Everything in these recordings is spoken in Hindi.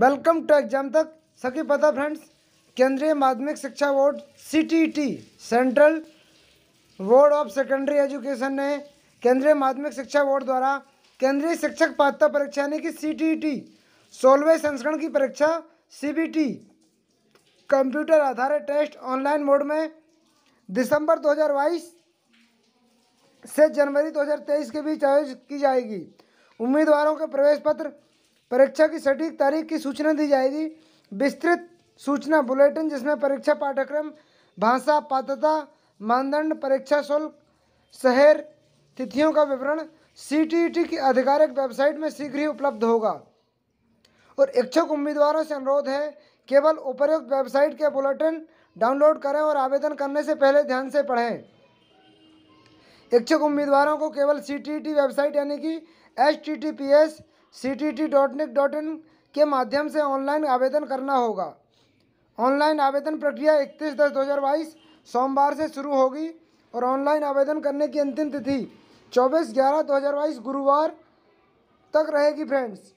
वेलकम टू एग्जाम तक सभी पता फ्रेंड्स केंद्रीय माध्यमिक शिक्षा board C central board of secondary education ने केंद्रीय माध्यमिक शिक्षा बोर्ड द्वारा केंद्रीय शिक्षक पात्रता परीक्षा यानी कि सी टी e सोलहवें संस्करण की परीक्षा टी कंप्यूटर आधारित टेस्ट ऑनलाइन मोड में दिसंबर 2022 से जनवरी 2023 के बीच आयोजित की जाएगी उम्मीदवारों के प्रवेश पत्र परीक्षा की सटीक तारीख की सूचना दी जाएगी विस्तृत सूचना बुलेटिन जिसमें परीक्षा पाठ्यक्रम भाषा पात्रता मानदंड परीक्षा शुल्क शहर तिथियों का विवरण टी e की आधिकारिक वेबसाइट में शीघ्र ही उपलब्ध होगा और इच्छुक उम्मीदवारों से अनुरोध है केवल उपयुक्त वेबसाइट के बुलेटिन डाउनलोड करें और आवेदन करने से पहले ध्यान से पढ़ें इच्छुक उम्मीदवारों को केवल सी e वेबसाइट यानी कि H C T T dot nic dot in के माध्यम से ऑनलाइन आवेदन करना होगा ऑनलाइन आवेदन प्रक्रिया इकतीस दस दो हज़ार बाईस सोमवार से शुरू होगी और ऑनलाइन आवेदन करने की अंतिम तिथि चौबीस ग्यारह दो हज़ार बाईस गुरुवार तक रहेगी फ्रेंड्स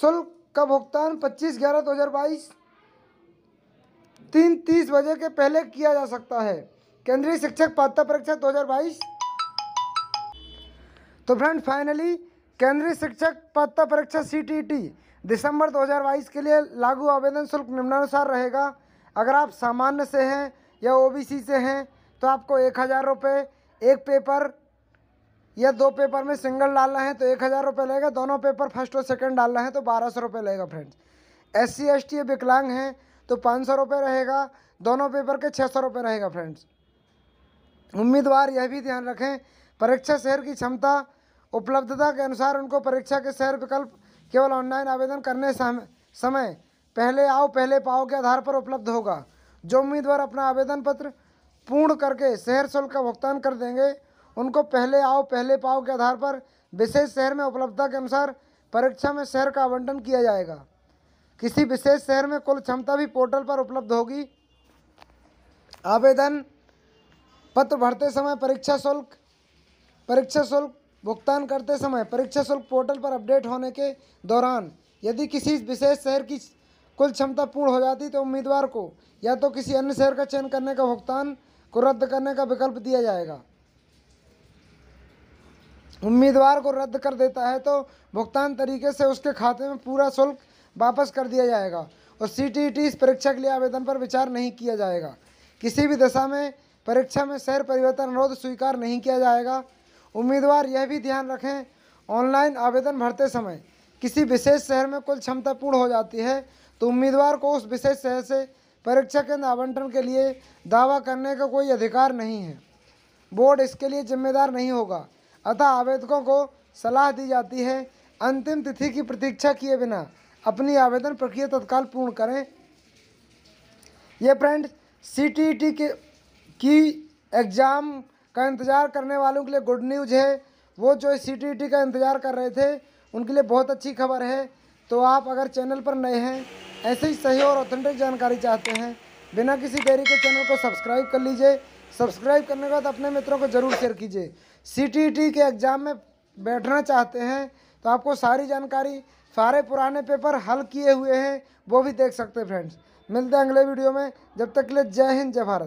शुल्क का भुगतान पच्चीस ग्यारह दो हज़ार बाईस तीन तीस बजे के पहले किया जा सकता है केंद्रीय शिक्षक पात्रता परीक्षा 2022 तो फ्रेंड फाइनली केंद्रीय शिक्षक पात्रता परीक्षा सीटीईटी e दिसंबर 2022 के लिए लागू आवेदन शुल्क निम्नानुसार रहेगा अगर आप सामान्य से हैं या ओबीसी से हैं तो आपको एक हज़ार रुपये एक पेपर या दो पेपर में सिंगल डालना है तो एक हज़ार रुपये लगेगा दोनों पेपर फर्स्ट और सेकंड डालना है तो बारह सौ रुपये लगेगा friends S C S T विकलांग हैं तो पाँच सौ रुपये रहेगा दोनों पेपर के छः सौ रुपये रहेगा फ्रेंड्स उम्मीदवार यह भी ध्यान रखें परीक्षा शहर की क्षमता उपलब्धता के अनुसार उनको परीक्षा के सैर विकल्प केवल ऑनलाइन आवेदन करने समय पहले आओ पहले पाओ के आधार पर उपलब्ध होगा जो उम्मीदवार अपना आवेदन पत्र पूर्ण करके शहर शुल्क का भुगतान कर देंगे उनको पहले आओ पहले पाओ के आधार पर विशेष शहर में उपलब्धता के अनुसार परीक्षा में शहर का आवंटन किया जाएगा किसी विशेष शहर में कुल क्षमता भी पोर्टल पर उपलब्ध होगी आवेदन पत्र भरते समय परीक्षा शुल्क परीक्षा शुल्क भुगतान करते समय परीक्षा शुल्क पोर्टल पर अपडेट होने के दौरान यदि किसी विशेष शहर की कुल क्षमता पूर्ण हो जाती तो उम्मीदवार को या तो किसी अन्य शहर का चयन करने का भुगतान को रद्द करने का विकल्प दिया जाएगा उम्मीदवार को रद्द कर देता है तो भुगतान तरीके से उसके खाते में पूरा शुल्क वापस कर दिया जाएगा और सी टी टी परीक्षा के लिए आवेदन पर विचार नहीं किया जाएगा किसी भी दशा में परीक्षा में शहर परिवर्तन अनुरोध स्वीकार नहीं किया जाएगा उम्मीदवार यह भी ध्यान रखें ऑनलाइन आवेदन भरते समय किसी विशेष शहर में कुल क्षमता पूर्ण हो जाती है तो उम्मीदवार को उस विशेष शहर से परीक्षा केंद्र आवंटन के लिए दावा करने का कोई अधिकार नहीं है बोर्ड इसके लिए जिम्मेदार नहीं होगा अतः आवेदकों को सलाह दी जाती है अंतिम तिथि की प्रतीक्षा किए बिना अपनी आवेदन प्रक्रिया तत्काल पूर्ण करें ये फ्रेंड सी टी टी के की एग्ज़ाम का इंतज़ार करने वालों के लिए गुड न्यूज़ है वो जो सी टी टी का इंतज़ार कर रहे थे उनके लिए बहुत अच्छी खबर है तो आप अगर चैनल पर नए हैं ऐसे ही सही और ऑथेंटिक जानकारी चाहते हैं बिना किसी देरी के चैनल को सब्सक्राइब कर लीजिए सब्सक्राइब करने के बाद अपने मित्रों को ज़रूर शेयर कीजिए सी टी टी के एग्ज़ाम में बैठना चाहते हैं तो आपको सारी जानकारी सारे पुराने पेपर हल किए हुए हैं वो भी देख सकते हैं फ्रेंड्स मिलते हैं अगले वीडियो में जब तक के लिए जय हिंद जय भारत